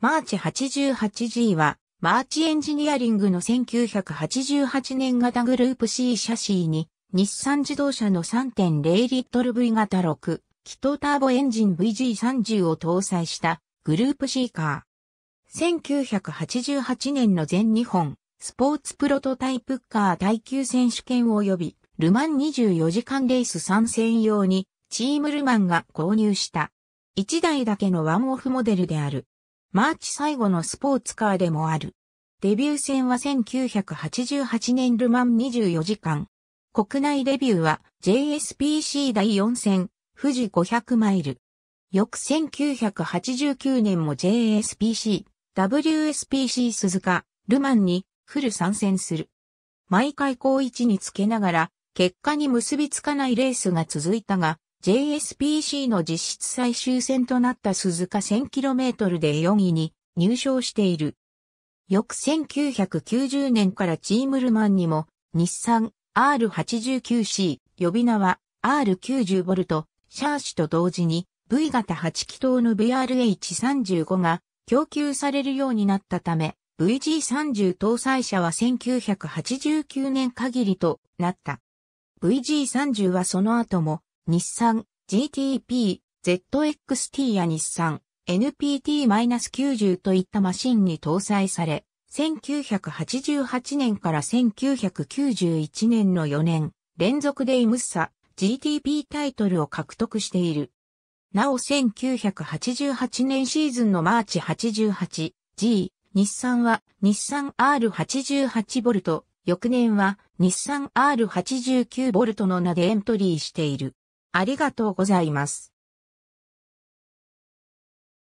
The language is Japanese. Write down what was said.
マーチ 88G は、マーチエンジニアリングの1988年型グループ C シャシーに、日産自動車の3.0リットル V 型6、気筒ターボエンジン VG30 を搭載したグループ C カー。1988年の全日本スポーツプロトタイプカー耐久選手権及びルマン24時間レース参戦用にチームルマンが購入した1台だけのワンオフモデルである。マーチ最後のスポーツカーでもある。デビュー戦は1988年ルマン24時間。国内デビューは JSPC 第4戦、富士500マイル。翌1989年も JSPC、WSPC 鈴鹿、ルマンにフル参戦する。毎回高位置につけながら、結果に結びつかないレースが続いたが、JSPC の実質最終戦となった鈴鹿 1000km で4位に入賞している。翌1990年からチームルマンにも日産 R89C 呼び名は R90V シャーシと同時に V 型8気筒の VRH35 が供給されるようになったため VG30 搭載車は1989年限りとなった。VG30 はその後も日産、GTP、ZXT や日産、NPT-90 といったマシンに搭載され、1988年から1991年の4年、連続でイムッサ GTP タイトルを獲得している。なお1988年シーズンのマーチ 88G、日産は日産 R88V、翌年は日産 R89V の名でエントリーしている。ありがとうございます。